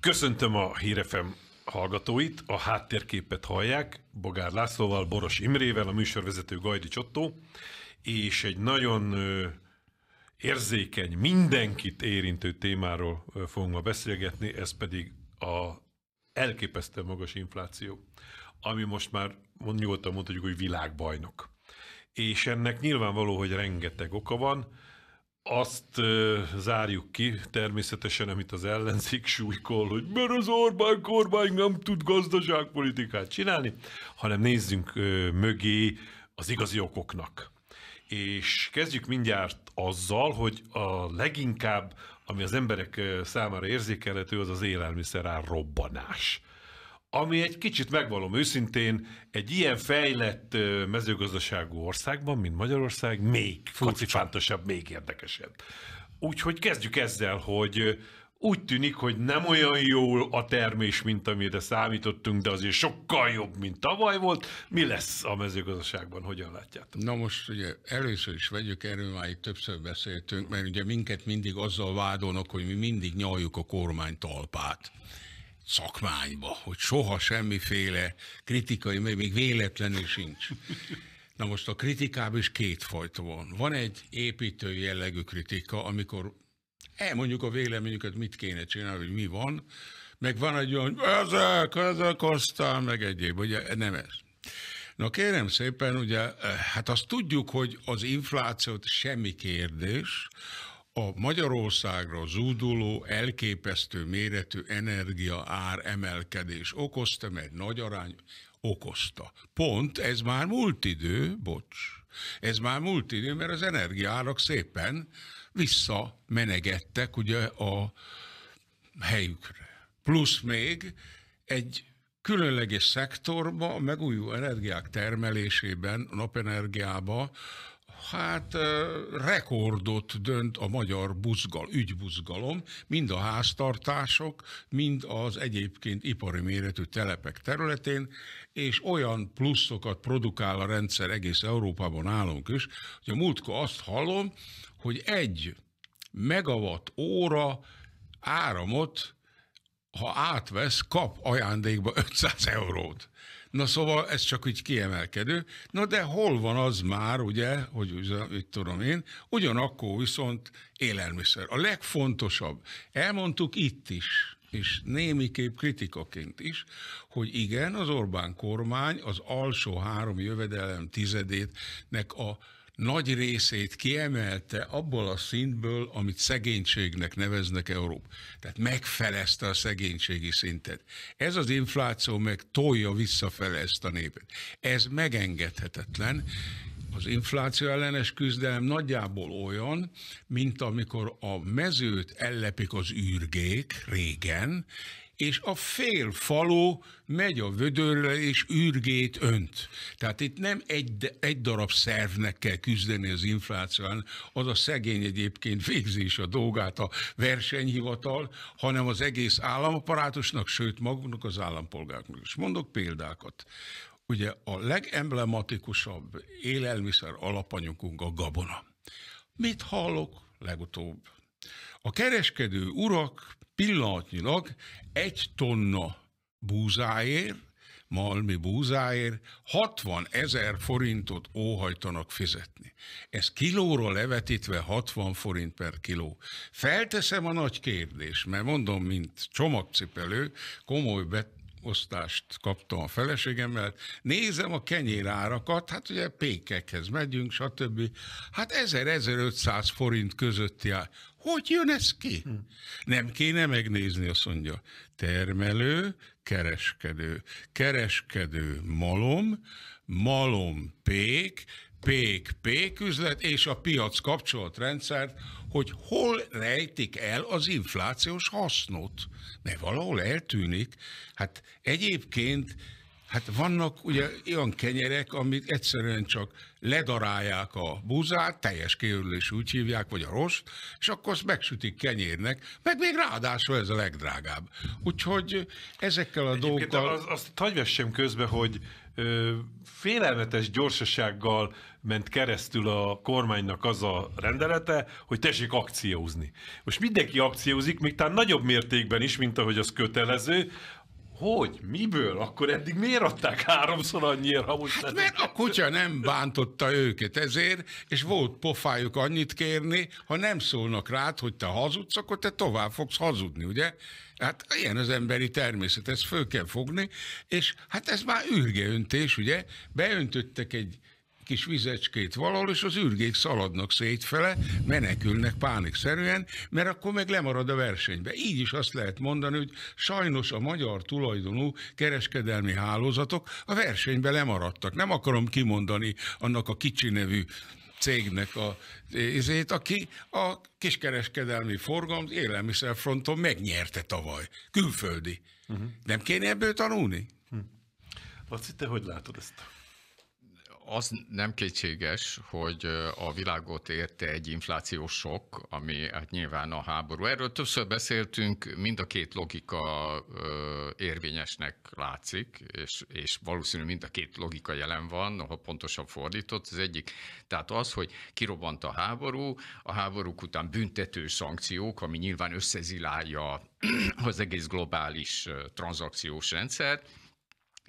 Köszöntöm a Hírefem hallgatóit, a háttérképet hallják Bogár Lászlóval, Boros Imrével, a műsorvezető Gajdi Csottó, és egy nagyon érzékeny, mindenkit érintő témáról fogunk ma beszélgetni, ez pedig a elképesztő magas infláció, ami most már nyugodtan mondhatjuk, hogy világbajnok. És ennek nyilvánvaló, hogy rengeteg oka van, azt ö, zárjuk ki, természetesen, amit az ellenzék súlykol, hogy mert az Orbán kormány nem tud gazdaságpolitikát csinálni, hanem nézzünk ö, mögé az igazi okoknak. És kezdjük mindjárt azzal, hogy a leginkább, ami az emberek számára érzékelhető, az az élelmiszer robbanás ami egy kicsit megvalom őszintén, egy ilyen fejlett mezőgazdaságú országban, mint Magyarország, még kocifántosabb, még érdekesebb. Úgyhogy kezdjük ezzel, hogy úgy tűnik, hogy nem olyan jó a termés, mint amire számítottunk, de azért sokkal jobb, mint tavaly volt. Mi lesz a mezőgazdaságban, hogyan látjátok? Na most ugye először is vegyük, erről már itt többször beszéltünk, mert ugye minket mindig azzal vádolnak, hogy mi mindig nyaljuk a kormány talpát szakmányba, hogy soha semmiféle kritikai, még véletlenül sincs. Na most a kritikában is kétfajta van. Van egy építő jellegű kritika, amikor elmondjuk a véleményüket, mit kéne csinálni, hogy mi van, meg van egy olyan, hogy ezek, ezek, aztán, meg egyéb, ugye nem ez. Na kérem szépen, ugye, hát azt tudjuk, hogy az inflációt semmi kérdés, a Magyarországra zúduló, elképesztő méretű energia ár emelkedés okozta, mert nagy arány okozta. Pont, ez már múlt idő, bocs, ez már múlt idő, mert az energiárak szépen visszamenegettek ugye a helyükre. Plusz még egy különleges szektorban a megújuló energiák termelésében, napenergiába hát rekordot dönt a magyar buzgal, ügybuzgalom, mind a háztartások, mind az egyébként ipari méretű telepek területén, és olyan pluszokat produkál a rendszer egész Európában állunk is, hogy a múltkor azt hallom, hogy egy megawatt óra áramot, ha átvesz, kap ajándékba 500 eurót. Na szóval ez csak úgy kiemelkedő. Na de hol van az már, ugye, hogy úgy tudom én, ugyanakkor viszont élelmiszer. A legfontosabb, elmondtuk itt is, és némiképp kritikaként is, hogy igen, az Orbán kormány az alsó három jövedelem tizedétnek a nagy részét kiemelte abból a szintből, amit szegénységnek neveznek Európa. Tehát megfelezte a szegénységi szintet. Ez az infláció meg tolja visszafele ezt a népet. Ez megengedhetetlen, az infláció ellenes küzdelem nagyjából olyan, mint amikor a mezőt ellepik az űrgék régen, és a fél faló megy a vödörre és űrgét önt. Tehát itt nem egy, egy darab szervnek kell küzdeni az infláción, az a szegény egyébként végzés a dolgát a versenyhivatal, hanem az egész államaparátusnak, sőt magunknak az állampolgároknak. És mondok példákat. Ugye a legemblematikusabb élelmiszer alapanyagunk a gabona. Mit hallok legutóbb? A kereskedő urak pillanatnyilag egy tonna búzáért, malmi búzáért 60 ezer forintot óhajtanak fizetni. Ez kilóra levetítve 60 forint per kiló. Felteszem a nagy kérdés, mert mondom, mint csomagcipelő, komoly bet osztást kaptam a feleségemmel, nézem a kenyérárakat, hát ugye pékekhez megyünk, stb. Hát 1000-1500 forint közötti áll. Hogy jön ez ki? Hm. Nem kéne megnézni, azt mondja. Termelő, kereskedő. Kereskedő malom, malom pék, pék-pék üzlet és a piac kapcsolatrendszert, hogy hol rejtik el az inflációs hasznot. Mert valahol eltűnik. Hát egyébként Hát vannak ugye olyan kenyerek, amit egyszerűen csak ledarálják a búzát, teljes kiörülés úgy hívják, vagy a rost, és akkor azt megsütik kenyérnek, meg még ráadásul ez a legdrágább. Úgyhogy ezekkel a Egyébként dolgokkal... Az, azt hagyvessem közbe, hogy ö, félelmetes gyorsasággal ment keresztül a kormánynak az a rendelete, hogy tessék akciózni. Most mindenki akciózik, még talán nagyobb mértékben is, mint ahogy az kötelező, hogy? Miből? Akkor eddig miért adták háromszor annyira? Ha most hát mert a kutya nem bántotta őket ezért, és volt pofájuk annyit kérni, ha nem szólnak rád, hogy te hazudsz, akkor te tovább fogsz hazudni, ugye? Hát ilyen az emberi természet, ezt föl kell fogni, és hát ez már ürgeöntés, ugye? Beöntöttek egy kis vizecskét valahol, és az ürgék szaladnak szétfele, menekülnek pánikszerűen, mert akkor meg lemarad a versenybe. Így is azt lehet mondani, hogy sajnos a magyar tulajdonú kereskedelmi hálózatok a versenybe lemaradtak. Nem akarom kimondani annak a kicsi nevű cégnek a ezért, aki a kiskereskedelmi forgalom élelmiszerfronton megnyerte tavaly. Külföldi. Uh-huh. Nem kéne ebből tanulni? Uh-huh. Laci, te hogy látod ezt? az nem kétséges, hogy a világot érte egy inflációs sok, ami hát nyilván a háború. Erről többször beszéltünk, mind a két logika érvényesnek látszik, és, és valószínű mind a két logika jelen van, Ha pontosan fordított. Az egyik, tehát az, hogy kirobbant a háború, a háborúk után büntető szankciók, ami nyilván összezilálja az egész globális tranzakciós rendszert,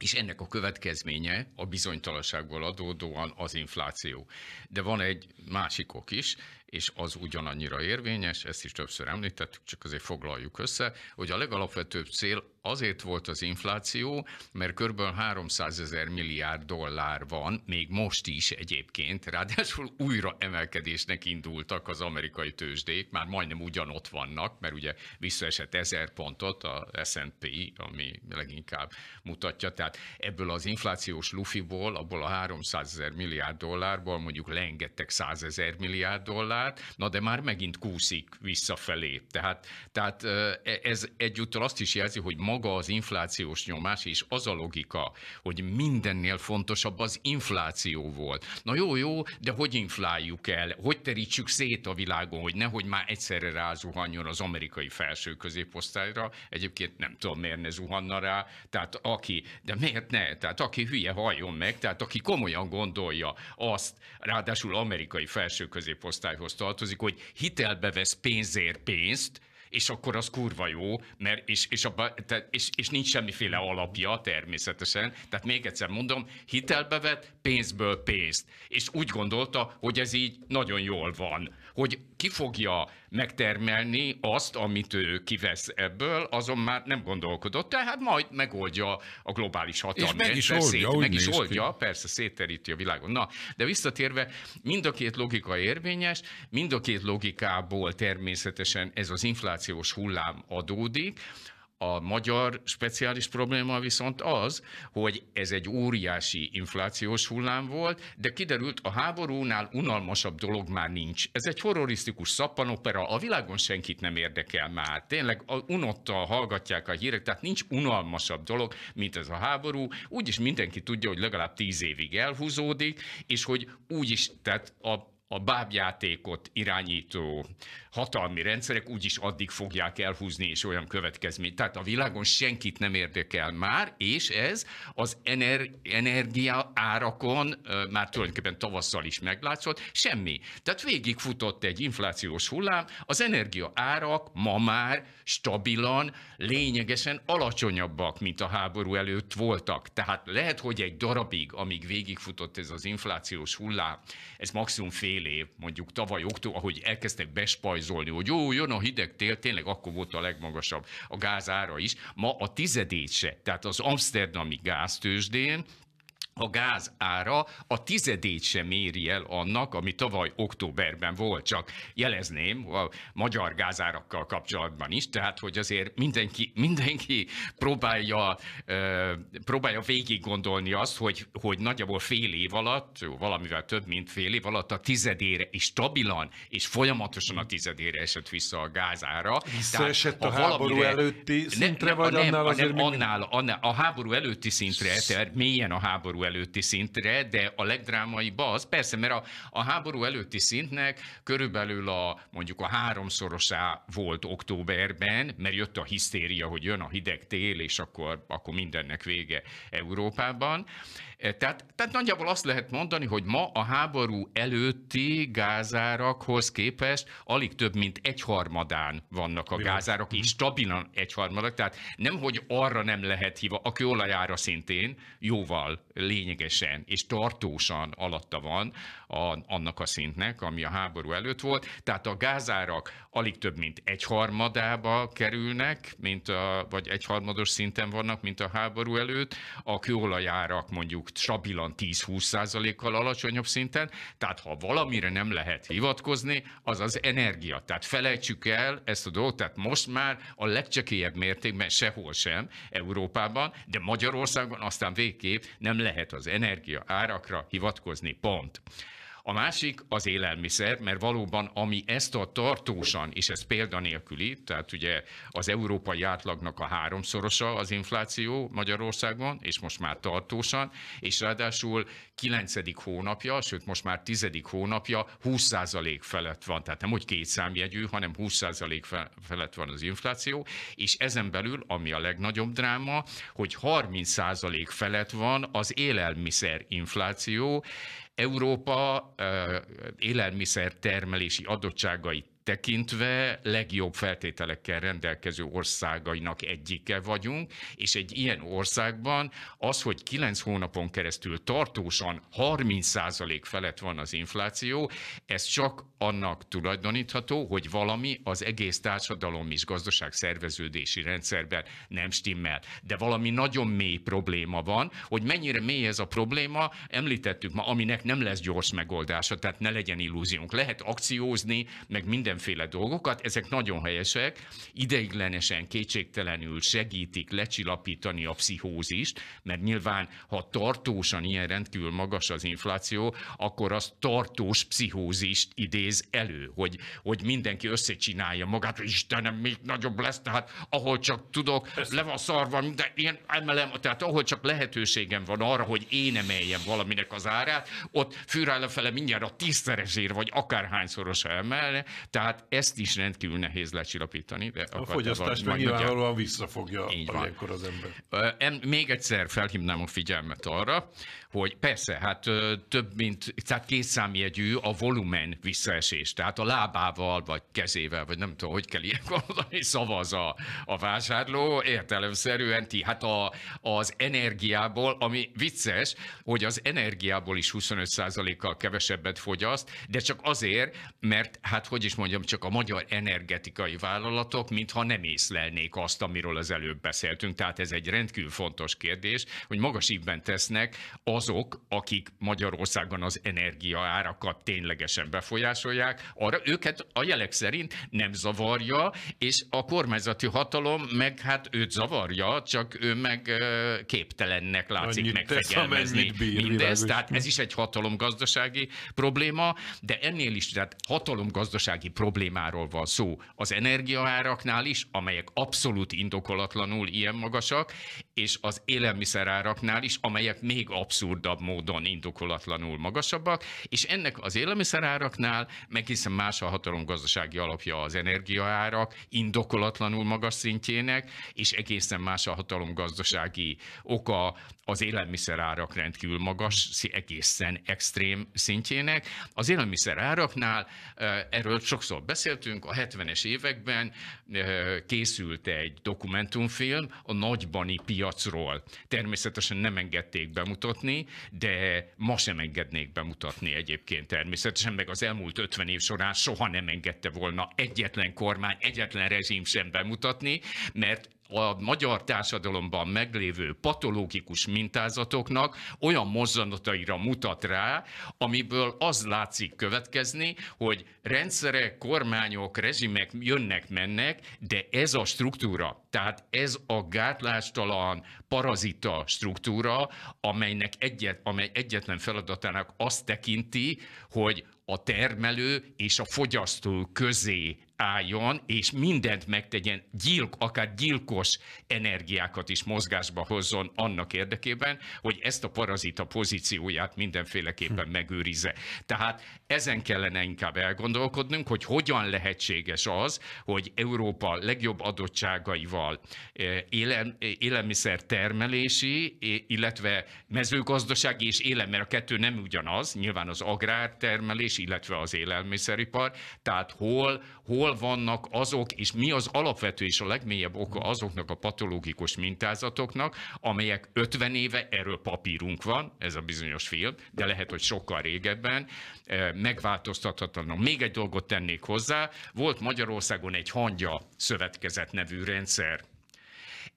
és ennek a következménye a bizonytalanságból adódóan az infláció. De van egy másik ok is, és az ugyanannyira érvényes, ezt is többször említettük, csak azért foglaljuk össze, hogy a legalapvetőbb cél azért volt az infláció, mert kb. 300 ezer milliárd dollár van, még most is egyébként, ráadásul újra emelkedésnek indultak az amerikai tőzsdék, már majdnem ugyanott vannak, mert ugye visszaesett 1000 pontot a S&P, ami leginkább mutatja, tehát ebből az inflációs lufiból, abból a 300 ezer milliárd dollárból mondjuk lengettek 100 ezer milliárd dollár, párt, na de már megint kúszik visszafelé. Tehát, tehát e, ez egyúttal azt is jelzi, hogy maga az inflációs nyomás és az a logika, hogy mindennél fontosabb az infláció volt. Na jó, jó, de hogy infláljuk el? Hogy terítsük szét a világon, hogy nehogy már egyszerre rázuhanjon az amerikai felső középosztályra? Egyébként nem tudom, miért ne zuhanna rá. Tehát aki, de miért ne? Tehát aki hülye, halljon meg. Tehát aki komolyan gondolja azt, ráadásul amerikai felső középosztályhoz csaláshoz tartozik, hogy hitelbe vesz pénzért pénzt, és akkor az kurva jó, mert és, és, abba, te, és, és nincs semmiféle alapja természetesen. Tehát még egyszer mondom, hitelbe vett pénzből pénzt. És úgy gondolta, hogy ez így nagyon jól van hogy ki fogja megtermelni azt, amit ő kivesz ebből, azon már nem gondolkodott, tehát majd megoldja a globális hatalmat. meg is oldja, szét, meg is oldja ki. persze széteríti a világon. Na, de visszatérve, mind a két logika érvényes, mind a két logikából természetesen ez az inflációs hullám adódik, a magyar speciális probléma viszont az, hogy ez egy óriási inflációs hullám volt, de kiderült, a háborúnál unalmasabb dolog már nincs. Ez egy horrorisztikus szappanopera, a világon senkit nem érdekel már. Tényleg unottal hallgatják a hírek, tehát nincs unalmasabb dolog, mint ez a háború. Úgyis mindenki tudja, hogy legalább tíz évig elhúzódik, és hogy úgyis, tehát a a bábjátékot irányító hatalmi rendszerek úgyis addig fogják elhúzni, és olyan következmény. Tehát a világon senkit nem érdekel már, és ez az ener- energia árakon már tulajdonképpen tavasszal is meglátszott, semmi. Tehát végigfutott egy inflációs hullám, az energia árak ma már stabilan, lényegesen alacsonyabbak, mint a háború előtt voltak. Tehát lehet, hogy egy darabig, amíg végigfutott ez az inflációs hullám, ez maximum fél fél év, mondjuk tavaly október, ahogy elkezdtek bespajzolni, hogy jó, jön a hideg tél, tényleg akkor volt a legmagasabb a gázára is, ma a tizedét se. Tehát az Amsterdami gáztősdén a gáz ára a tizedét sem éri el annak, ami tavaly októberben volt, csak jelezném a magyar gázárakkal kapcsolatban is, tehát hogy azért mindenki, mindenki próbálja, próbálja végig gondolni azt, hogy, hogy nagyjából fél év alatt, valamivel több, mint fél év alatt a tizedére és stabilan és folyamatosan a tizedére esett vissza a gázára. Visszaesett tehát, a, a háború előtti szintre, ne, ne, vagy nem, annál azért nem, annál, annál, a háború előtti szintre, tehát mélyen a háború előtti előtti szintre, de a legdrámaibb az, persze, mert a, a háború előtti szintnek körülbelül a mondjuk a háromszorosá volt októberben, mert jött a hisztéria, hogy jön a hideg tél, és akkor, akkor mindennek vége Európában. Tehát, tehát nagyjából azt lehet mondani, hogy ma a háború előtti gázárakhoz képest alig több mint egyharmadán vannak a gázárak, és mhm. stabilan egyharmadak, tehát nem, hogy arra nem lehet hiva, a kőolajára szintén jóval lényegesen és tartósan alatta van a, annak a szintnek, ami a háború előtt volt, tehát a gázárak alig több mint egyharmadába kerülnek, mint a, vagy egyharmados szinten vannak, mint a háború előtt, a kőolajárak mondjuk stabilan 10-20%-kal alacsonyabb szinten, tehát ha valamire nem lehet hivatkozni, az az energia. Tehát felejtsük el ezt a dolgot, tehát most már a legcsekélyebb mértékben sehol sem Európában, de Magyarországon aztán végképp nem lehet az energia árakra hivatkozni, pont. A másik az élelmiszer, mert valóban ami ezt a tartósan, és ez példanélküli, tehát ugye az európai átlagnak a háromszorosa az infláció Magyarországon, és most már tartósan, és ráadásul 9. hónapja, sőt most már 10. hónapja 20% felett van, tehát nem úgy két számjegyű, hanem 20% felett van az infláció, és ezen belül, ami a legnagyobb dráma, hogy 30% felett van az élelmiszer infláció, Európa élelmiszer termelési adottságait tekintve legjobb feltételekkel rendelkező országainak egyike vagyunk, és egy ilyen országban az, hogy 9 hónapon keresztül tartósan 30% felett van az infláció, ez csak annak tulajdonítható, hogy valami az egész társadalom és gazdaság szerveződési rendszerben nem stimmel. De valami nagyon mély probléma van, hogy mennyire mély ez a probléma, említettük ma, aminek nem lesz gyors megoldása, tehát ne legyen illúziónk. Lehet akciózni, meg minden mindenféle dolgokat, ezek nagyon helyesek, ideiglenesen kétségtelenül segítik lecsillapítani a pszichózist, mert nyilván, ha tartósan ilyen rendkívül magas az infláció, akkor az tartós pszichózist idéz elő, hogy, hogy mindenki összecsinálja magát, hogy Istenem, még nagyobb lesz, tehát ahol csak tudok, Persze. le van szarva, de én emelem, tehát ahol csak lehetőségem van arra, hogy én emeljem valaminek az árát, ott fűrá lefele mindjárt a tízszeresért, vagy akárhányszorosa emelne, tehát tehát ezt is rendkívül nehéz lecsillapítani. De a fogyasztás meg nyilvánvalóan visszafogja ilyenkor az ember. Én még egyszer felhívnám a figyelmet arra, hogy persze, hát több mint, tehát kétszámjegyű a volumen visszaesés, tehát a lábával, vagy kezével, vagy nem tudom, hogy kell ilyen gondolni, szavaz a, a vásárló, értelemszerűen ti, hát a, az energiából, ami vicces, hogy az energiából is 25%-kal kevesebbet fogyaszt, de csak azért, mert hát hogy is mondjam, mondjam, csak a magyar energetikai vállalatok, mintha nem észlelnék azt, amiről az előbb beszéltünk. Tehát ez egy rendkívül fontos kérdés, hogy magas ívben tesznek azok, akik Magyarországon az energiaárakat ténylegesen befolyásolják, arra őket a jelek szerint nem zavarja, és a kormányzati hatalom meg hát őt zavarja, csak ő meg képtelennek látszik megfegyelmezni mindezt. Tehát ez is egy hatalomgazdasági probléma, de ennél is, tehát hatalomgazdasági problémáról van szó. Az energiaáraknál is, amelyek abszolút indokolatlanul ilyen magasak, és az élelmiszeráraknál is, amelyek még abszurdabb módon indokolatlanul magasabbak, és ennek az élelmiszeráraknál meg hiszen más a gazdasági alapja az energiaárak indokolatlanul magas szintjének, és egészen más a gazdasági oka az élelmiszerárak rendkívül magas, egészen extrém szintjének. Az élelmiszeráraknál, erről sokszor beszéltünk, a 70-es években készült egy dokumentumfilm a nagybani piacról. Természetesen nem engedték bemutatni, de ma sem engednék bemutatni egyébként természetesen, meg az elmúlt 50 év során soha nem engedte volna egyetlen kormány, egyetlen rezsim sem bemutatni, mert a magyar társadalomban meglévő patológikus mintázatoknak olyan mozzanataira mutat rá, amiből az látszik következni, hogy rendszerek, kormányok, rezsimek jönnek, mennek, de ez a struktúra, tehát ez a gátlástalan parazita struktúra, amelynek egyet, amely egyetlen feladatának azt tekinti, hogy a termelő és a fogyasztó közé álljon, és mindent megtegyen, gyilk, akár gyilkos energiákat is mozgásba hozzon annak érdekében, hogy ezt a parazita pozícióját mindenféleképpen hm. megőrizze. Tehát ezen kellene inkább elgondolkodnunk, hogy hogyan lehetséges az, hogy Európa legjobb adottságaival eh, élem, élelmiszer termelési, eh, illetve mezőgazdasági és élem, mert a kettő nem ugyanaz, nyilván az agrártermelés, illetve az élelmiszeripar, tehát hol hol vannak azok, és mi az alapvető és a legmélyebb oka azoknak a patológikus mintázatoknak, amelyek 50 éve, erről papírunk van, ez a bizonyos film, de lehet, hogy sokkal régebben, eh, megváltoztathatatlan. Még egy dolgot tennék hozzá, volt Magyarországon egy hangya szövetkezet nevű rendszer,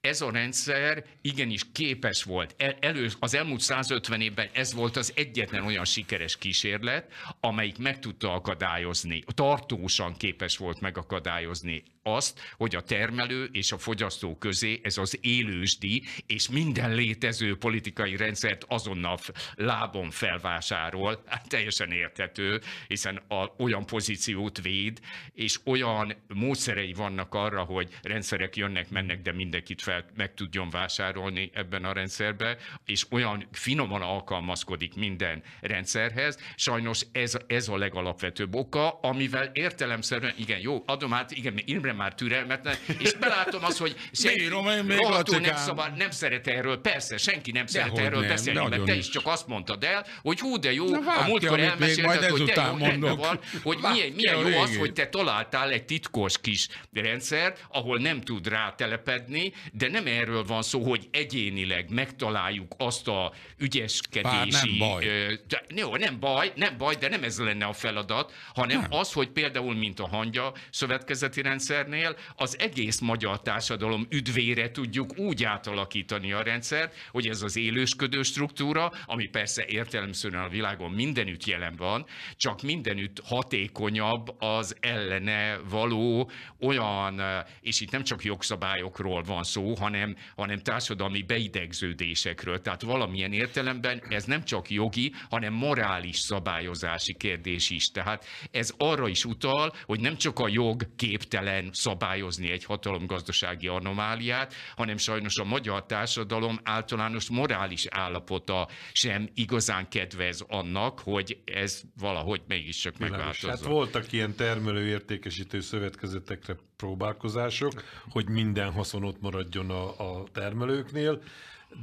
ez a rendszer igenis képes volt. El, elő, az elmúlt 150 évben ez volt az egyetlen olyan sikeres kísérlet, amelyik meg tudta akadályozni, tartósan képes volt megakadályozni azt, hogy a termelő és a fogyasztó közé ez az élősdi, és minden létező politikai rendszert azonnal lábon felvásárol, hát teljesen érthető, hiszen a, olyan pozíciót véd, és olyan módszerei vannak arra, hogy rendszerek jönnek, mennek, de mindenkit fel, meg tudjon vásárolni ebben a rendszerbe, és olyan finoman alkalmazkodik minden rendszerhez. Sajnos ez, ez a legalapvetőbb oka, amivel értelemszerűen, igen, jó, adom át, igen, Imre kérem már türelmetlen, és belátom azt, hogy Szényi rohadtul nem, szabad, nem szeret erről, persze, senki nem szeret erről nem, beszélni, mert te is csak azt mondtad el, hogy hú, de jó, Na, hát, a múltkor elmesélted, hogy te jó mondok. van, hogy milyen, milyen jó az, hogy te találtál egy titkos kis rendszert, ahol nem tud rátelepedni, de nem erről van szó, hogy egyénileg megtaláljuk azt a ügyeskedési... Bár nem baj. Ö, de, jó, nem baj, nem baj, de nem ez lenne a feladat, hanem nem. az, hogy például, mint a hangya szövetkezeti rendszer, rendszernél az egész magyar társadalom üdvére tudjuk úgy átalakítani a rendszert, hogy ez az élősködő struktúra, ami persze értelemszerűen a világon mindenütt jelen van, csak mindenütt hatékonyabb az ellene való olyan, és itt nem csak jogszabályokról van szó, hanem, hanem társadalmi beidegződésekről. Tehát valamilyen értelemben ez nem csak jogi, hanem morális szabályozási kérdés is. Tehát ez arra is utal, hogy nem csak a jog képtelen szabályozni egy hatalomgazdasági anomáliát, hanem sajnos a magyar társadalom általános morális állapota sem igazán kedvez annak, hogy ez valahogy mégiscsak megváltozzon. Hát voltak ilyen termelőértékesítő szövetkezetekre próbálkozások, hogy minden haszon ott maradjon a, a termelőknél,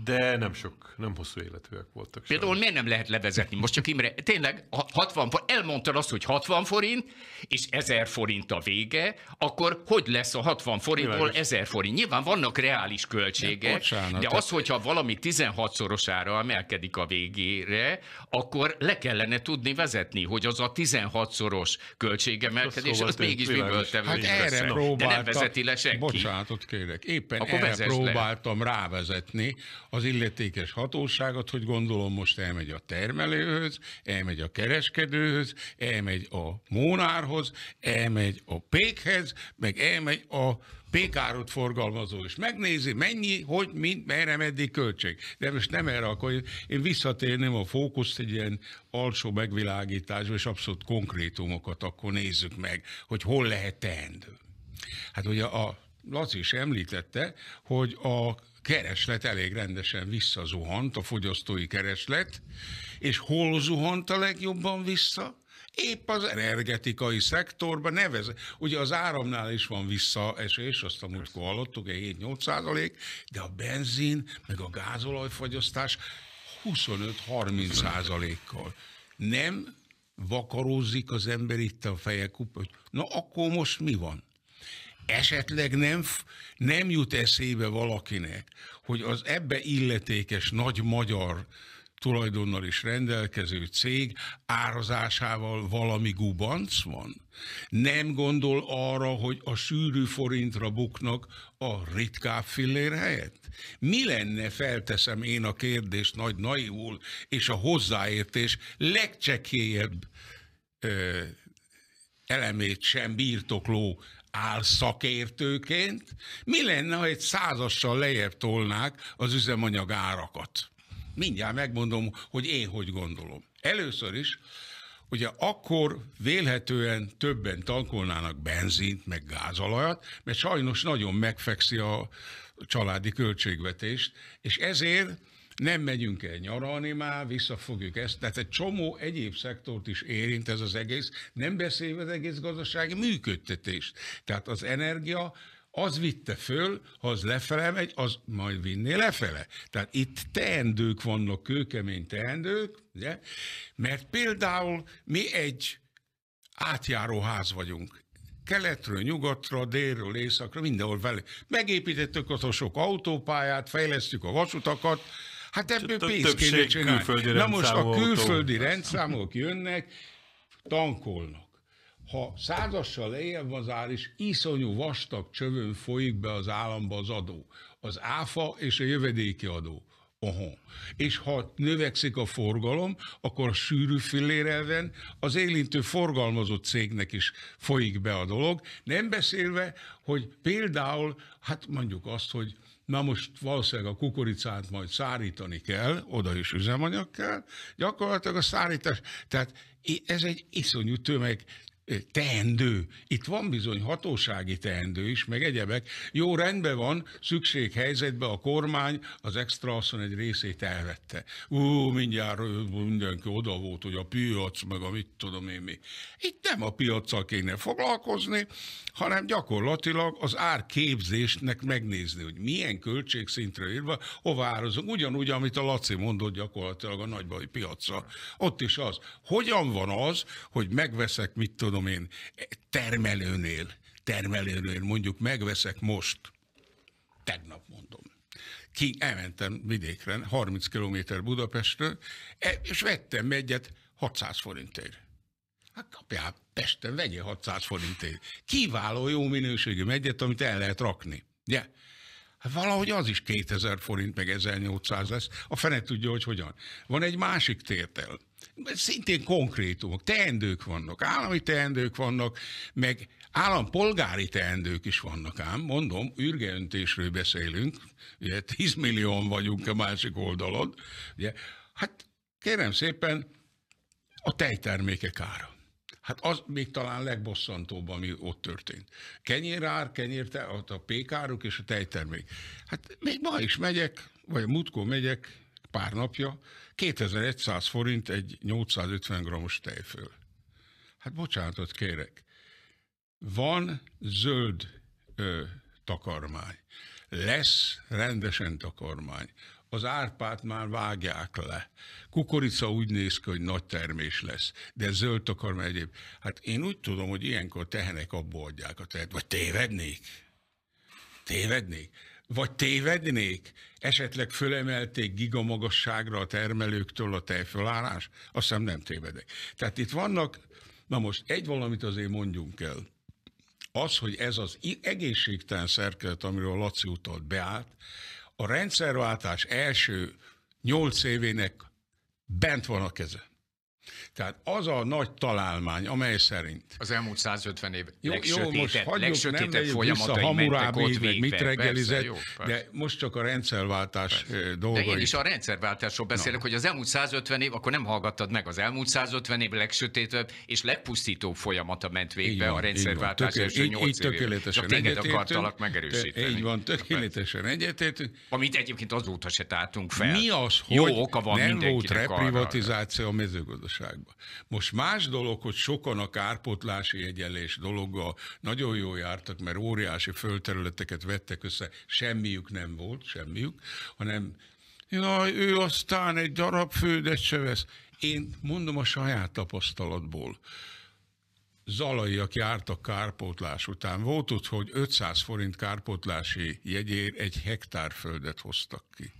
de nem sok, nem hosszú életűek voltak. Például miért nem lehet levezetni? Most csak Imre, tényleg 60 forint, elmondtad azt, hogy 60 forint, és 1000 forint a vége, akkor hogy lesz a 60 forintból 1000 forint? Nyilván vannak reális költségek, de, bocsánat, de az, hogyha valami 16-szorosára emelkedik a végére, akkor le kellene tudni vezetni, hogy az a 16-szoros költségemelkedés, szóval az, az mégis miből tevődik hát erre próbáltam, de nem vezeti le senki. Bocsánatot kérek, éppen akkor erre próbáltam le. rávezetni, az illetékes hatóságot, hogy gondolom most elmegy a termelőhöz, elmegy a kereskedőhöz, elmegy a mónárhoz, elmegy a pékhez, meg elmegy a pékárot forgalmazó, és megnézi, mennyi, hogy, mint, merre, meddig költség. De most nem erre, akkor én visszatérném a fókuszt egy ilyen alsó megvilágításba, és abszolút konkrétumokat akkor nézzük meg, hogy hol lehet teendő. Hát ugye a Laci is említette, hogy a kereslet elég rendesen visszazuhant, a fogyasztói kereslet, és hol zuhant a legjobban vissza? Épp az energetikai szektorban nevez. Ugye az áramnál is van visszaesés, azt a múltkor hallottuk, 7-8 százalék, de a benzin, meg a gázolajfogyasztás 25-30 százalékkal. Nem vakarózik az ember itt a feje kupa, hogy na akkor most mi van? esetleg nem, nem jut eszébe valakinek, hogy az ebbe illetékes nagy magyar tulajdonnal is rendelkező cég árazásával valami gubanc van? Nem gondol arra, hogy a sűrű forintra buknak a ritkább fillér helyett? Mi lenne, felteszem én a kérdést nagy naivul, és a hozzáértés legcsekélyebb ö, elemét sem birtokló szakértőként, mi lenne, ha egy százassal lejjebb tolnák az üzemanyag árakat? Mindjárt megmondom, hogy én hogy gondolom. Először is, ugye akkor vélhetően többen tankolnának benzint, meg gázolajat, mert sajnos nagyon megfekszi a családi költségvetést, és ezért nem megyünk el nyaralni már, visszafogjuk ezt. Tehát egy csomó egyéb szektort is érint ez az egész, nem beszélve az egész gazdasági működtetést. Tehát az energia az vitte föl, ha az lefele megy, az majd vinné lefele. Tehát itt teendők vannak, kőkemény teendők, ugye? mert például mi egy átjáróház vagyunk. Keletről, nyugatra, délről, északra, mindenhol vele. Megépítettük ott a sok autópályát, fejlesztjük a vasutakat, Hát ebből pénzt kéne csinálni. Na most a külföldi rendszámok jönnek, tankolnak. Ha százassal lejjebb van az ár, és iszonyú vastag csövön folyik be az államba az adó. Az áfa és a jövedéki adó. Oho. És ha növekszik a forgalom, akkor a sűrű fillérelven az élintő forgalmazott cégnek is folyik be a dolog. Nem beszélve, hogy például, hát mondjuk azt, hogy na most valószínűleg a kukoricát majd szárítani kell, oda is üzemanyag kell, gyakorlatilag a szárítás, tehát ez egy iszonyú tömeg, teendő. Itt van bizony hatósági teendő is, meg egyebek. Jó, rendben van, szükség helyzetben a kormány az extra haszon egy részét elvette. Ú, mindjárt mindenki oda volt, hogy a piac, meg a mit tudom én mi. Itt nem a piacsal kéne foglalkozni, hanem gyakorlatilag az árképzésnek megnézni, hogy milyen költségszintre írva, hova árazunk. Ugyanúgy, amit a Laci mondott gyakorlatilag a nagybaj piacra. Ott is az. Hogyan van az, hogy megveszek mit tudom tudom én, termelőnél, termelőnél mondjuk megveszek most, tegnap mondom, ki elmentem vidékre, 30 km Budapestről, e, és vettem egyet 600 forintért. Hát kapjál Pesten, vegye 600 forintért. Kiváló, jó minőségű megyet, amit el lehet rakni. Yeah. Hát valahogy az is 2000 forint, meg 1800 lesz. A fene tudja, hogy hogyan. Van egy másik tétel. Szintén konkrétumok, teendők vannak, állami teendők vannak, meg állampolgári teendők is vannak ám. Mondom, ürgeöntésről beszélünk, ugye 10 millióan vagyunk a másik oldalon. Ugye. Hát kérem szépen, a tejtermékek ára. Hát az még talán legbosszantóbb, ami ott történt. Kenyérár, ott a pékáruk és a tejtermék. Hát még ma is megyek, vagy a mutkó megyek, pár napja, 2100 forint egy 850 g-os tejföl. Hát bocsánatot kérek. Van zöld ö, takarmány. Lesz rendesen takarmány az árpát már vágják le. Kukorica úgy néz ki, hogy nagy termés lesz, de zöld meg egyéb. Hát én úgy tudom, hogy ilyenkor tehenek abba adják a tehet, vagy tévednék? Tévednék? Vagy tévednék? Esetleg fölemelték gigamagasságra a termelőktől a tejfölárás? Azt hiszem nem tévedek. Tehát itt vannak, na most egy valamit azért mondjunk el az, hogy ez az egészségtelen szerkezet, amiről Laci utalt beállt, a rendszerváltás első nyolc évének bent van a keze. Tehát az a nagy találmány, amely szerint... Az elmúlt 150 év jó, legsötétebb, jó, most hagyjuk, nem vegyük vissza Hamurábi, mit reggelizett, persze, jó, persze. de most csak a rendszerváltás persze. dolga. De én is a rendszerváltásról beszélek, Na. hogy az elmúlt 150 év, akkor nem hallgattad meg, az elmúlt 150 év legsötétebb és legpusztítóbb folyamata ment végbe van, a rendszerváltás van, tökél, első így, így tökéletesen Csak téged akartalak megerősíteni. Így van, tökéletesen egyetértünk. Amit egyébként azóta se tártunk fel. Mi az, hogy Jó oka van nem volt reprivatizáció arra. a mezőgazdaság? országba. Most más dolog, hogy sokan a kárpotlási egyenlés dologgal nagyon jól jártak, mert óriási földterületeket vettek össze, semmiük nem volt, semmiük, hanem jaj, ő aztán egy darab földet se vesz. Én mondom a saját tapasztalatból, zalaiak jártak kárpótlás után. Volt ott, hogy 500 forint kárpótlási jegyér egy hektár földet hoztak ki.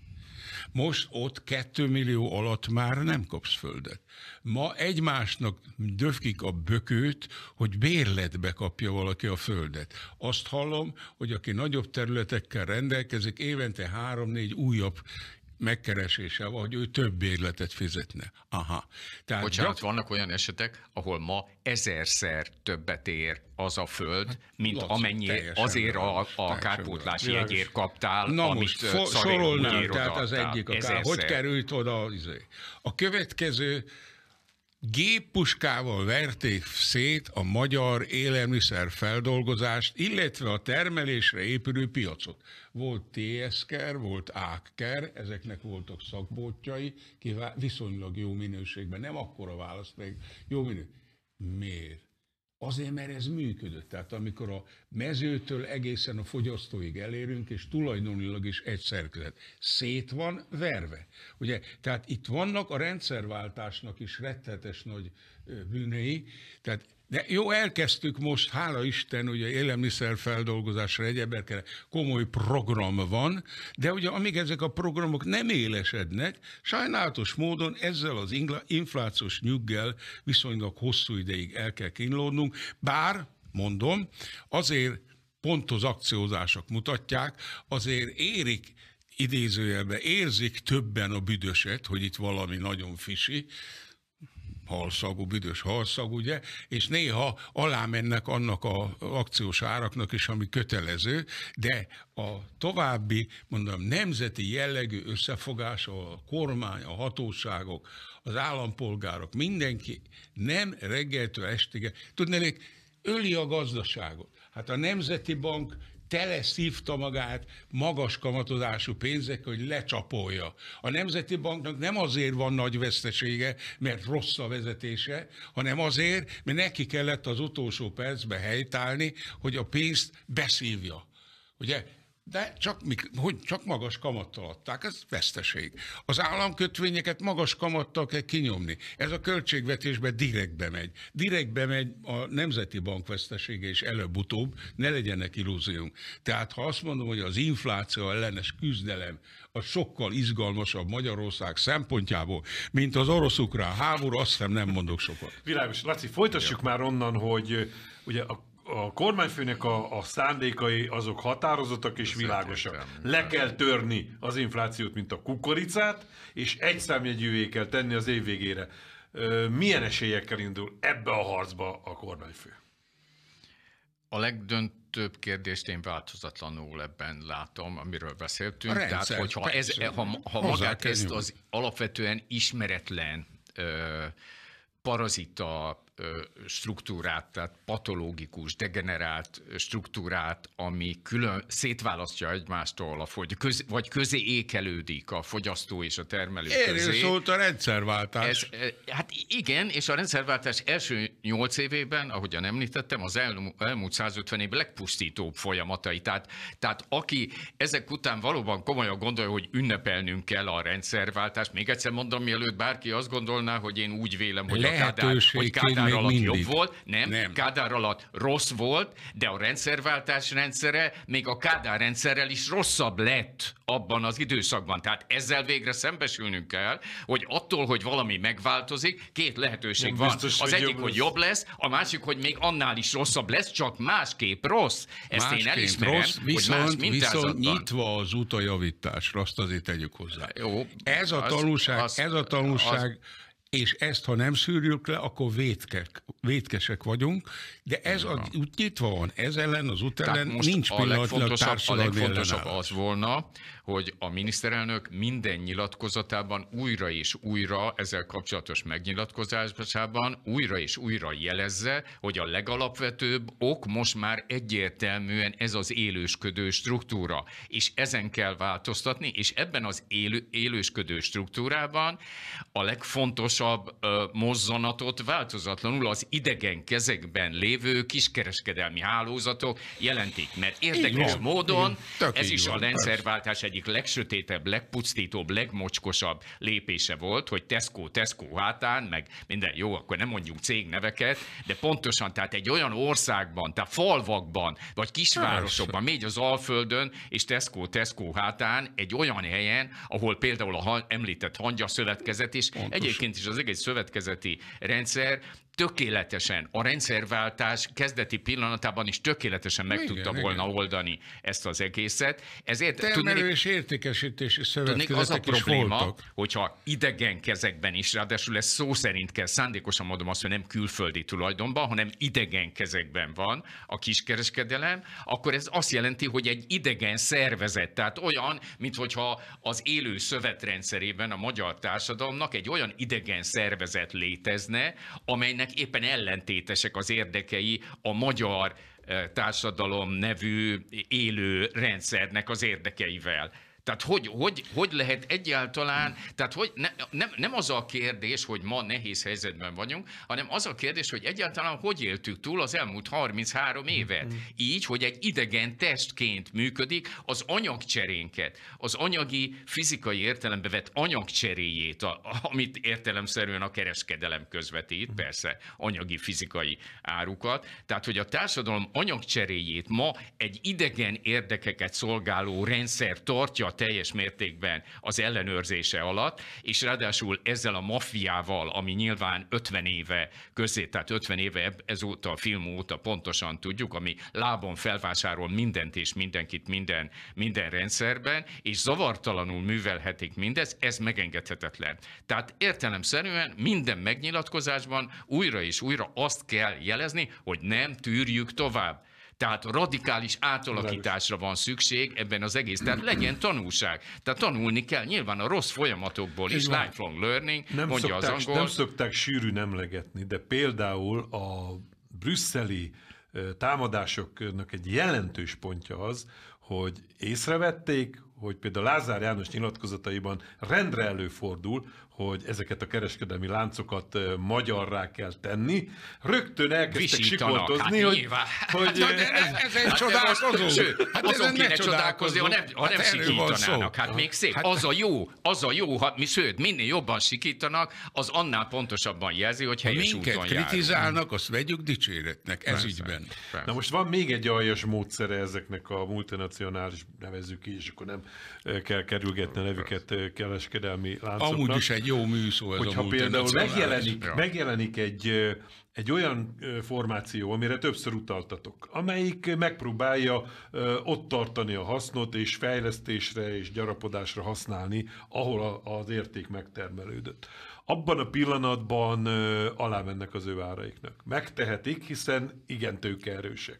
Most ott kettő millió alatt már nem kapsz földet. Ma egymásnak döfkik a bökőt, hogy bérletbe kapja valaki a földet. Azt hallom, hogy aki nagyobb területekkel rendelkezik, évente három-négy újabb megkeresése, hogy ő több bérletet fizetne. Aha. Tehát Bocsánat, gyak... vannak olyan esetek, ahol ma ezerszer többet ér az a föld, hát, mint Laci, amennyi azért a, a, kárpótlási jegyért kaptál, Na amit most, fo- sorolnám, tehát az egyik a kár. Hogy került oda? Izé? A következő géppuskával verték szét a magyar élelmiszer-feldolgozást, illetve a termelésre épülő piacot. Volt TSZ-ker, volt ákker, ezeknek voltak szakbótjai, viszonylag jó minőségben, nem akkora még jó minőség. Miért? Azért, mert ez működött. Tehát amikor a mezőtől egészen a fogyasztóig elérünk, és tulajdonilag is egy szerkezet. Szét van verve. Ugye? Tehát itt vannak a rendszerváltásnak is rettetes nagy bűnei. Tehát de jó, elkezdtük most, hála Isten, ugye élelmiszerfeldolgozásra egyebekre komoly program van, de ugye amíg ezek a programok nem élesednek, sajnálatos módon ezzel az inflációs nyuggel viszonylag hosszú ideig el kell kínlódnunk, bár, mondom, azért pont az akciózások mutatják, azért érik idézőjelben érzik többen a büdöset, hogy itt valami nagyon fisi, halszagú, büdös halszag, ugye, és néha alá mennek annak a akciós áraknak is, ami kötelező, de a további, mondom, nemzeti jellegű összefogás, a kormány, a hatóságok, az állampolgárok, mindenki nem reggeltől estig, tudnék, öli a gazdaságot. Hát a Nemzeti Bank tele szívta magát magas kamatozású pénzek, hogy lecsapolja. A Nemzeti Banknak nem azért van nagy vesztesége, mert rossz a vezetése, hanem azért, mert neki kellett az utolsó percbe helytállni, hogy a pénzt beszívja. Ugye de csak, hogy csak magas kamattal adták, ez veszteség. Az államkötvényeket magas kamattal kell kinyomni. Ez a költségvetésbe direkt megy. Direkt megy a Nemzeti Bank vesztesége és előbb-utóbb, ne legyenek illúziónk. Tehát ha azt mondom, hogy az infláció ellenes küzdelem a sokkal izgalmasabb Magyarország szempontjából, mint az orosz-ukrán háború, azt hiszem nem mondok sokat. Világos. Laci, folytassuk Jó. már onnan, hogy ugye a a kormányfőnek a, a szándékai azok határozottak és világosak. Le kell törni az inflációt, mint a kukoricát, és egy számjegyűvé kell tenni az év végére. Milyen esélyekkel indul ebbe a harcba a kormányfő? A legdöntőbb kérdést én változatlanul ebben látom, amiről beszéltünk. rendszer, Tehát, hogyha ez, ha, ha magát ezt az alapvetően ismeretlen ö, parazita struktúrát, tehát patológikus, degenerált struktúrát, ami külön szétválasztja egymástól, a fogy, köz, vagy közé ékelődik a fogyasztó és a termelő Erről közé. szólt a rendszerváltás. Ez, hát igen, és a rendszerváltás első nyolc évében, ahogyan említettem, az el, elmúlt 150 év legpusztítóbb folyamatai. Tehát, tehát aki ezek után valóban komolyan gondolja, hogy ünnepelnünk kell a rendszerváltást, még egyszer mondom, mielőtt bárki azt gondolná, hogy én úgy vélem, hogy a Kádár, hogy Kádár Kádár alatt mindig. jobb volt, nem, nem, Kádár alatt rossz volt, de a rendszerváltás rendszere még a Kádár rendszerrel is rosszabb lett abban az időszakban. Tehát ezzel végre szembesülnünk kell, hogy attól, hogy valami megváltozik, két lehetőség nem van. Biztos, az egyik, hogy jobb lesz, a másik, hogy még annál is rosszabb lesz, csak másképp rossz. Ezt másképp én elismerem, rossz, viszont, hogy más viszont nyitva az utajavításra, azt azért tegyük hozzá. Jó, ez a az, tanulság, az, ez a tanulság, az, és ezt, ha nem szűrjük le, akkor vétkek, vétkesek vagyunk, de ez a, úgy nyitva van, ez ellen, az út ellen most nincs a legfontosabb, a legfontosabb az volna, hogy a miniszterelnök minden nyilatkozatában újra és újra, ezzel kapcsolatos megnyilatkozásában újra és újra jelezze, hogy a legalapvetőbb ok most már egyértelműen ez az élősködő struktúra, és ezen kell változtatni, és ebben az élő, élősködő struktúrában a legfontosabb legfontosabb mozzanatot változatlanul az idegen kezekben lévő kiskereskedelmi hálózatok jelentik, mert érdekes Igen. módon Igen. ez is van, a rendszerváltás persze. egyik legsötétebb, legpusztítóbb, legmocskosabb lépése volt, hogy Tesco, Tesco hátán, meg minden jó, akkor nem mondjuk cégneveket, de pontosan, tehát egy olyan országban, tehát falvakban, vagy kisvárosokban, még az Alföldön, és Tesco, Tesco hátán, egy olyan helyen, ahol például a említett hangya szövetkezet, és Pontos. egyébként is az egész szövetkezeti rendszer tökéletesen, a rendszerváltás kezdeti pillanatában is tökéletesen meg igen, tudta igen. volna oldani ezt az egészet. Ezért Termelő tudnék, és értékesítési tudnék, az a probléma, voltak. hogyha idegen kezekben is, ráadásul ez szó szerint kell, szándékosan mondom azt, hogy nem külföldi tulajdonban, hanem idegen kezekben van a kiskereskedelem, akkor ez azt jelenti, hogy egy idegen szervezet, tehát olyan, mint hogyha az élő szövetrendszerében a magyar társadalomnak egy olyan idegen szervezet létezne, amely akinek éppen ellentétesek az érdekei a magyar eh, társadalom nevű élő rendszernek az érdekeivel. Tehát hogy, hogy, hogy lehet egyáltalán, tehát hogy ne, nem, nem az a kérdés, hogy ma nehéz helyzetben vagyunk, hanem az a kérdés, hogy egyáltalán hogy éltük túl az elmúlt 33 évet. Mhm. Így, hogy egy idegen testként működik az anyagcserénket, az anyagi, fizikai értelembe vett anyagcseréjét, a, amit értelemszerűen a kereskedelem közvetít, mhm. persze anyagi, fizikai árukat. Tehát, hogy a társadalom anyagcseréjét ma egy idegen érdekeket szolgáló rendszer tartja teljes mértékben az ellenőrzése alatt, és ráadásul ezzel a maffiával, ami nyilván 50 éve közé, tehát 50 éve ezóta a film óta pontosan tudjuk, ami lábon felvásárol mindent és mindenkit minden, minden rendszerben, és zavartalanul művelhetik mindez, ez megengedhetetlen. Tehát értelemszerűen minden megnyilatkozásban újra és újra azt kell jelezni, hogy nem tűrjük tovább tehát radikális átalakításra van szükség ebben az egész. Tehát legyen tanulság. Tehát tanulni kell nyilván a rossz folyamatokból is, lifelong learning, nem mondja szokták, az angol. Nem szokták sűrű emlegetni, de például a brüsszeli támadásoknak egy jelentős pontja az, hogy észrevették, hogy például Lázár János nyilatkozataiban rendre előfordul, hogy ezeket a kereskedelmi láncokat magyarrá kell tenni. Rögtön elkezdtek sikoltozni, hát hogy, hogy de, hát, hát de ez, ez egy hát csodálkozó. Sőt, hát azon kéne csodálkozni, ha nem, ha hát nem sikítanának. Hát még szép. Hát, az a jó, az a jó, ha, mi, sőt, minél jobban sikítanak, az annál pontosabban jelzi, hogy helyes Minket úton járunk. kritizálnak, azt vegyük dicséretnek ez ügyben. Na most van még egy aljas módszere ezeknek a multinacionális, nevezzük így, és akkor nem kell kerülgetni a nevüket kereskedelmi láncoknak. Amúgy is egy jó műszó ez Hogyha a például megjelenik, ja. megjelenik egy, egy olyan formáció, amire többször utaltatok, amelyik megpróbálja ott tartani a hasznot, és fejlesztésre és gyarapodásra használni, ahol az érték megtermelődött abban a pillanatban alá mennek az ő áraiknak. Megtehetik, hiszen igen tőkeerősek.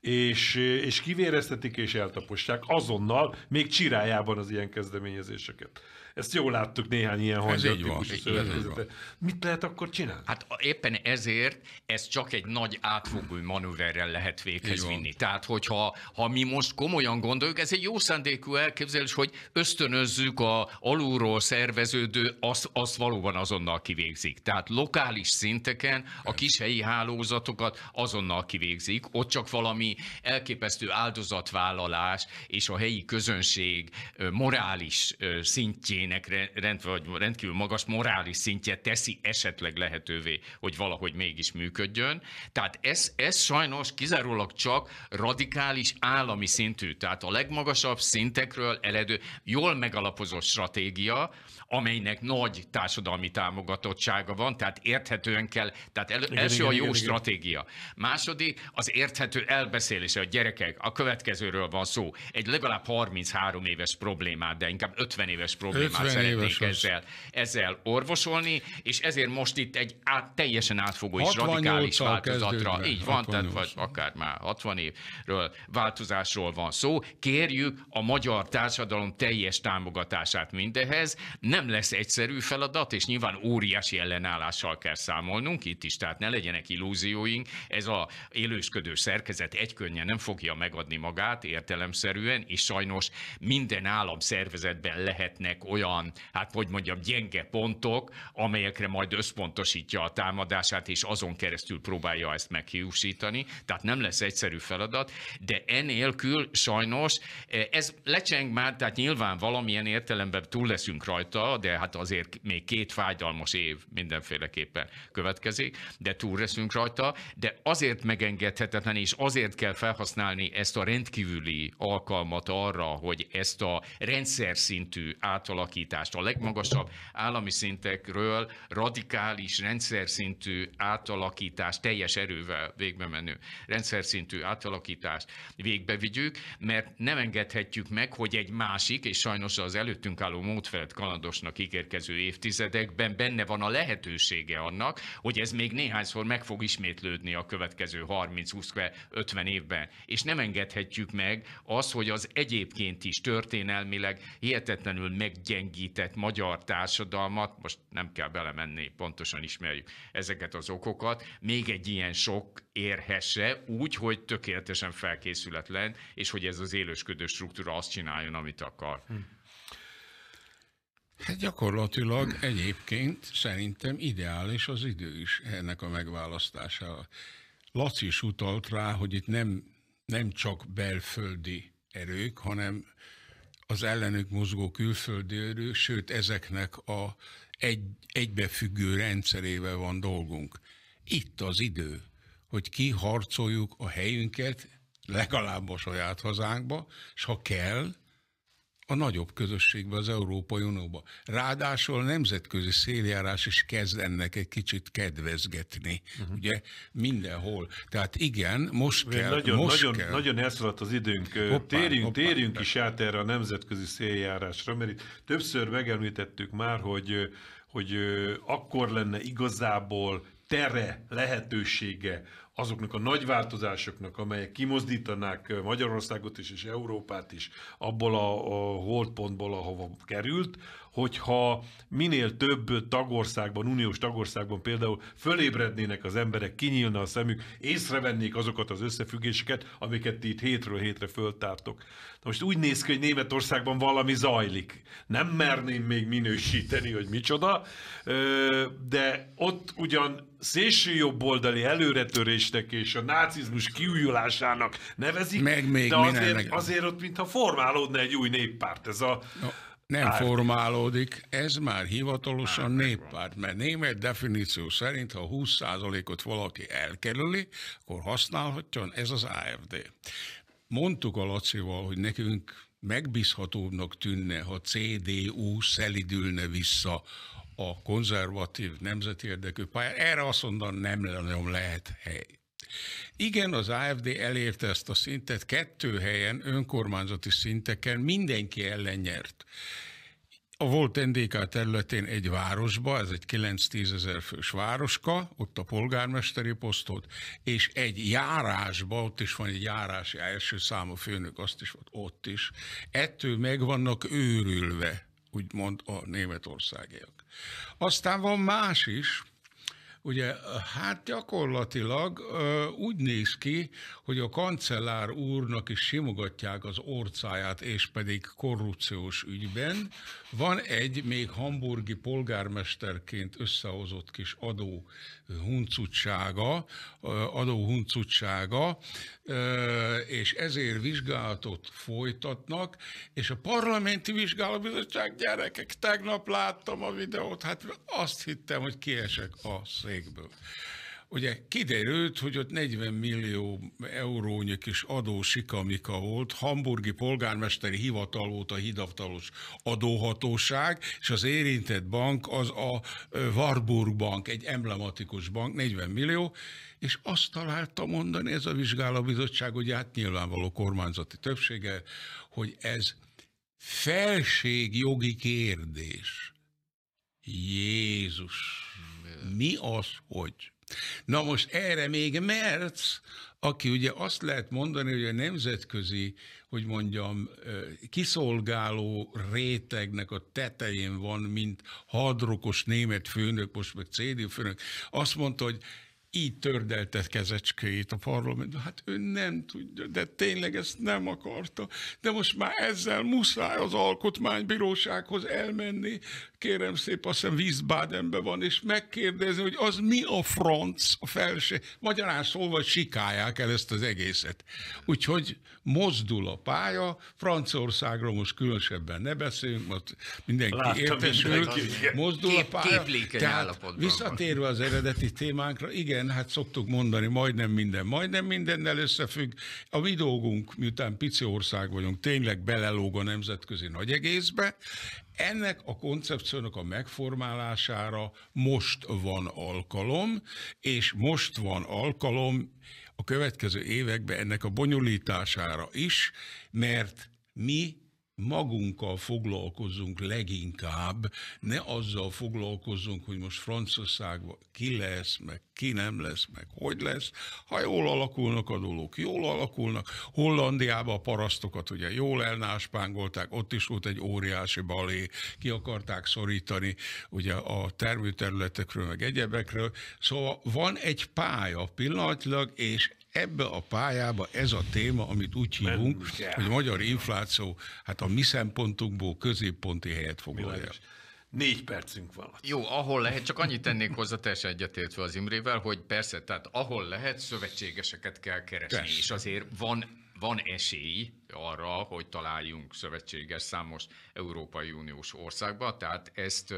És, és kivéreztetik és eltapossák azonnal, még csirájában az ilyen kezdeményezéseket. Ezt jól láttuk néhány ilyen hangyatípusú szövetkezetet. Mit lehet akkor csinálni? Hát éppen ezért ez csak egy nagy átfogó manőverrel lehet véghez vinni. Tehát, hogyha ha mi most komolyan gondoljuk, ez egy jó szándékú elképzelés, hogy ösztönözzük a alulról szerveződő, azt, az valóban azonnal kivégzik. Tehát lokális szinteken a kishelyi hálózatokat azonnal kivégzik, ott csak valami elképesztő áldozatvállalás és a helyi közönség morális szintjén valakinek rend, vagy rendkívül magas morális szintje teszi esetleg lehetővé, hogy valahogy mégis működjön. Tehát ez, ez sajnos kizárólag csak radikális állami szintű, tehát a legmagasabb szintekről eledő, jól megalapozott stratégia, amelynek nagy társadalmi támogatottsága van, tehát érthetően kell, tehát el, igen, első igen, a jó igen, stratégia. Igen. Második az érthető elbeszélése a gyerekek, a következőről van szó, egy legalább 33 éves problémát, de inkább 50 éves problémát problémát szeretnénk ezzel, ezzel orvosolni, és ezért most itt egy át, teljesen átfogó és radikális változatra, így van, tehát vagy akár már 60 évről változásról van szó, kérjük a magyar társadalom teljes támogatását mindehez, nem lesz egyszerű feladat, és nyilván óriási ellenállással kell számolnunk itt is, tehát ne legyenek illúzióink, ez a élősködő szerkezet egykönnyen nem fogja megadni magát értelemszerűen, és sajnos minden állam szervezetben lehetnek olyan olyan, hát hogy mondjam, gyenge pontok, amelyekre majd összpontosítja a támadását, és azon keresztül próbálja ezt meghiúsítani. Tehát nem lesz egyszerű feladat, de enélkül sajnos eh, ez lecseng már, tehát nyilván valamilyen értelemben túl leszünk rajta, de hát azért még két fájdalmas év mindenféleképpen következik, de túl leszünk rajta, de azért megengedhetetlen, és azért kell felhasználni ezt a rendkívüli alkalmat arra, hogy ezt a rendszer szintű átalakítást átalakítást, a legmagasabb állami szintekről radikális rendszer szintű átalakítást, teljes erővel végbe menő rendszer szintű átalakítást végbe vigyük, mert nem engedhetjük meg, hogy egy másik, és sajnos az előttünk álló módfelett kalandosnak ígérkező évtizedekben benne van a lehetősége annak, hogy ez még néhányszor meg fog ismétlődni a következő 30-20-50 évben. És nem engedhetjük meg az, hogy az egyébként is történelmileg hihetetlenül meggyengül meggyengített magyar társadalmat, most nem kell belemenni, pontosan ismerjük ezeket az okokat, még egy ilyen sok érhesse úgy, hogy tökéletesen felkészületlen, és hogy ez az élősködő struktúra azt csináljon, amit akar. Hm. Hát gyakorlatilag egyébként szerintem ideális az idő is ennek a megválasztására. Laci is utalt rá, hogy itt nem, nem csak belföldi erők, hanem az ellenük mozgó külföldi erő, sőt ezeknek a egy, egybefüggő rendszerével van dolgunk. Itt az idő, hogy kiharcoljuk a helyünket legalább a saját hazánkba, és ha kell, a nagyobb közösségbe, az Európai Unióba. Ráadásul a nemzetközi széljárás is kezd ennek egy kicsit kedvezgetni, uh-huh. ugye mindenhol. Tehát igen, most kell. Nagyon, most nagyon, kell. nagyon elszaladt az időnk. Hoppá, térjünk hoppá, térjünk hoppá. is át erre a nemzetközi széljárásra, mert itt többször megemlítettük már, hogy hogy akkor lenne igazából tere, lehetősége azoknak a nagy változásoknak, amelyek kimozdítanák Magyarországot is és Európát is abból a, a holdpontból, ahova került, hogyha minél több tagországban, uniós tagországban például fölébrednének az emberek, kinyílna a szemük, észrevennék azokat az összefüggéseket, amiket ti itt hétről hétre föltártok. Na most úgy néz ki, hogy Németországban valami zajlik. Nem merném még minősíteni, hogy micsoda, de ott ugyan szélső jobboldali előretörésnek és a nácizmus kiújulásának nevezik, Meg még de azért, azért ott, mintha formálódna egy új néppárt. Ez a, no nem párt. formálódik, ez már hivatalosan néppárt, mert német definíció szerint, ha 20%-ot valaki elkerüli, akkor használhatjon, ez az AFD. Mondtuk a Lacival, hogy nekünk megbízhatóbbnak tűnne, ha CDU szelidülne vissza a konzervatív nemzeti érdekű pályára. Erre azt mondan nem nagyon lehet hely. Igen, az AFD elérte ezt a szintet, kettő helyen, önkormányzati szinteken mindenki ellen nyert. A volt NDK területén egy városba, ez egy 9-10 ezer fős városka, ott a polgármesteri posztot, és egy járásba, ott is van egy járás, első számú főnök, azt is volt ott is. Ettől meg vannak őrülve, úgymond a németországiak. Aztán van más is, Ugye, hát gyakorlatilag úgy néz ki, hogy a kancellár úrnak is simogatják az orcáját, és pedig korrupciós ügyben. Van egy még hamburgi polgármesterként összehozott kis adó huncutsága, adó huncutsága, és ezért vizsgálatot folytatnak, és a parlamenti vizsgálóbizottság gyerekek, tegnap láttam a videót, hát azt hittem, hogy kiesek a szél cégből. Ugye kiderült, hogy ott 40 millió eurónyi kis adósikamika volt, hamburgi polgármesteri hivatal volt a hidavtalos adóhatóság, és az érintett bank az a Warburg Bank, egy emblematikus bank, 40 millió, és azt találta mondani ez a vizsgálóbizottság, hogy hát nyilvánvaló kormányzati többsége, hogy ez felségjogi kérdés. Jézus! Mi az, hogy? Na most erre még Merz, aki ugye azt lehet mondani, hogy a nemzetközi, hogy mondjam, kiszolgáló rétegnek a tetején van, mint hadrokos német főnök, most meg CD főnök, azt mondta, hogy így tördelte kezecskéjét a parlament. Hát ő nem tudja, de tényleg ezt nem akarta. De most már ezzel muszáj az alkotmánybírósághoz elmenni. Kérem szép, azt hiszem Wiesbadenbe van, és megkérdezni, hogy az mi a franc a felső. Magyarán szóval sikálják el ezt az egészet. Úgyhogy mozdul a pálya, Franciaországról most különösebben ne beszélünk, most mindenki Láttam értesül, mindenki. mozdul Kép, a pálya. Tehát visszatérve van. az eredeti témánkra, igen, igen, hát szoktuk mondani, majdnem minden, majdnem mindennel összefügg. A mi dolgunk, miután pici ország vagyunk, tényleg belelóg a nemzetközi nagy egészbe, ennek a koncepciónak a megformálására most van alkalom, és most van alkalom a következő években ennek a bonyolítására is, mert mi magunkkal foglalkozunk leginkább, ne azzal foglalkozunk, hogy most Franciaországban ki lesz, meg ki nem lesz, meg hogy lesz. Ha jól alakulnak a dolgok, jól alakulnak. Hollandiában a parasztokat ugye jól elnáspángolták, ott is volt egy óriási balé, ki akarták szorítani ugye a termőterületekről, meg egyebekről. Szóval van egy pálya pillanatilag, és ebbe a pályába ez a téma, amit úgy hívunk, Men, hogy a magyar infláció, hát a mi szempontunkból középponti helyet foglalja. Négy percünk van. Jó, ahol lehet, csak annyit tennék hozzá teljesen egyetértve az Imrével, hogy persze, tehát ahol lehet, szövetségeseket kell keresni, persze. és azért van van esély arra, hogy találjunk szövetséges számos Európai Uniós országba, tehát ezt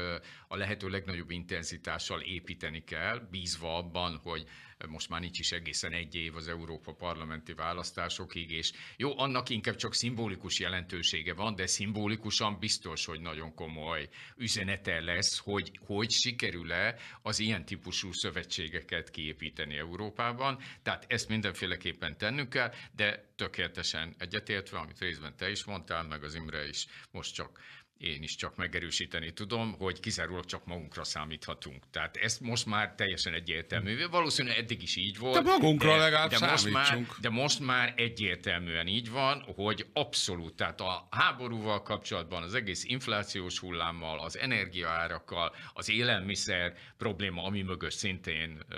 a lehető legnagyobb intenzitással építeni kell, bízva abban, hogy most már nincs is egészen egy év az Európa parlamenti választásokig, és jó, annak inkább csak szimbolikus jelentősége van, de szimbolikusan biztos, hogy nagyon komoly üzenete lesz, hogy hogy sikerül-e az ilyen típusú szövetségeket kiépíteni Európában. Tehát ezt mindenféleképpen tennünk kell, de tökéletesen egyetértve, amit részben te is mondtál, meg az Imre is most csak én is csak megerősíteni tudom, hogy kizárólag csak magunkra számíthatunk. Tehát ezt most már teljesen egyértelmű. Valószínűleg eddig is így volt. De magunkra de, legalább de most, már, de most már egyértelműen így van, hogy abszolút, tehát a háborúval kapcsolatban, az egész inflációs hullámmal, az energiaárakkal, az élelmiszer probléma, ami mögött szintén ö,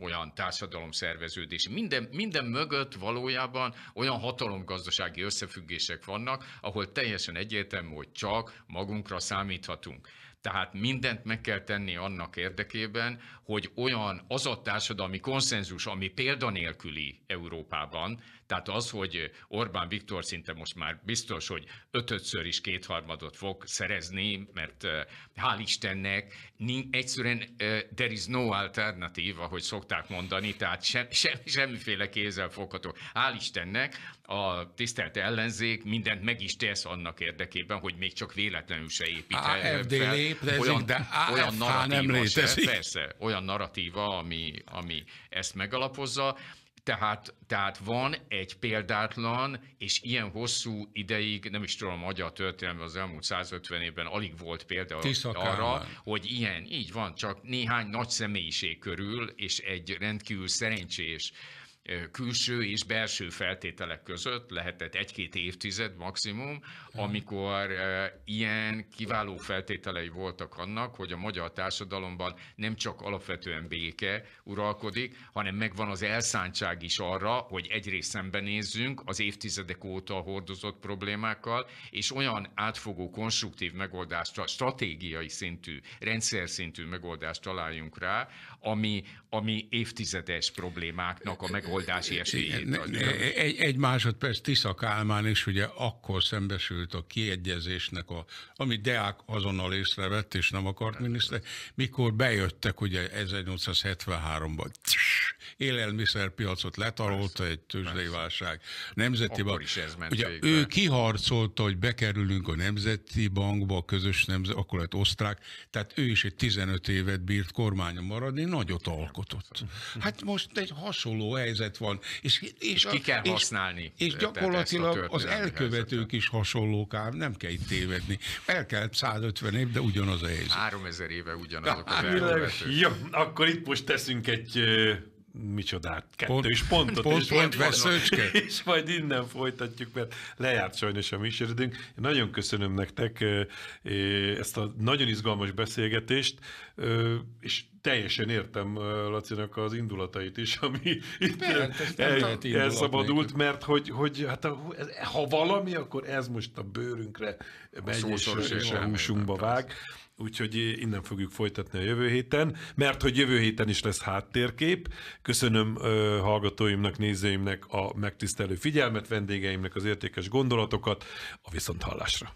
olyan szerveződés, minden, minden mögött valójában olyan hatalomgazdasági összefüggések vannak, ahol teljesen egyértelmű, hogy csak magunkra számíthatunk. Tehát mindent meg kell tenni annak érdekében, hogy olyan az a társadalmi konszenzus, ami példanélküli Európában, tehát az, hogy Orbán Viktor szinte most már biztos, hogy ötödször is kétharmadot fog szerezni, mert eh, hál' Istennek egyszerűen eh, there is no alternative, ahogy szokták mondani, tehát se, se, semmiféle kézzel fogható. Hál' Istennek a tisztelt ellenzék mindent meg is tesz annak érdekében, hogy még csak véletlenül se épít. AFD létezik, olyan, de olyan hát, narratíva nem létezik. Se, persze, olyan narratíva, ami, ami ezt megalapozza. Tehát, tehát van egy példátlan, és ilyen hosszú ideig, nem is tudom, a magyar történelme az elmúlt 150 évben alig volt példa Tiszakán arra, van. hogy ilyen, így van, csak néhány nagy személyiség körül, és egy rendkívül szerencsés külső és belső feltételek között, lehetett egy-két évtized maximum, amikor ilyen kiváló feltételei voltak annak, hogy a magyar társadalomban nem csak alapvetően béke uralkodik, hanem megvan az elszántság is arra, hogy egyrészt szembenézzünk az évtizedek óta hordozott problémákkal, és olyan átfogó, konstruktív megoldást, stratégiai szintű, rendszer szintű megoldást találjunk rá, ami, ami évtizedes problémáknak a megoldási esélyét adja. E, e, egy, egy másodperc, Tisza Kálmán is ugye akkor szembesült a kiegyezésnek, a, ami Deák azonnal észrevett, és nem akart miniszter, mikor bejöttek ugye 1873-ban élelmiszerpiacot letarolta persze, egy tőzsdei válság. Nemzeti Akkor Bank. Is ez ment Ugye végbe. ő kiharcolta, hogy bekerülünk a Nemzeti Bankba, a közös nemzet, akkor lett osztrák, tehát ő is egy 15 évet bírt kormányon maradni, nagyot alkotott. Hát most egy hasonló helyzet van. És, és, és ki a, kell és, használni. És gyakorlatilag az elkövetők helyzetet. is hasonlók ám, nem kell itt tévedni. El kell 150 év, de ugyanaz a helyzet. 3000 éve ugyanazok az hát elkövetők. Ja, akkor itt most teszünk egy micsodát, kettős pont, pontot, pont, és, pont, veszőcske. és majd innen folytatjuk, mert lejárt sajnos a műsoridőnk. nagyon köszönöm nektek ezt a nagyon izgalmas beszélgetést, és teljesen értem Lacinak az indulatait is, ami itt mert, el, elszabadult, mert hogy, hogy hát a, ha valami, akkor ez most a bőrünkre megy, és a húsunkba vág. Persze. Úgyhogy innen fogjuk folytatni a jövő héten, mert hogy jövő héten is lesz háttérkép. Köszönöm ö, hallgatóimnak, nézőimnek a megtisztelő figyelmet, vendégeimnek az értékes gondolatokat. A viszonthallásra!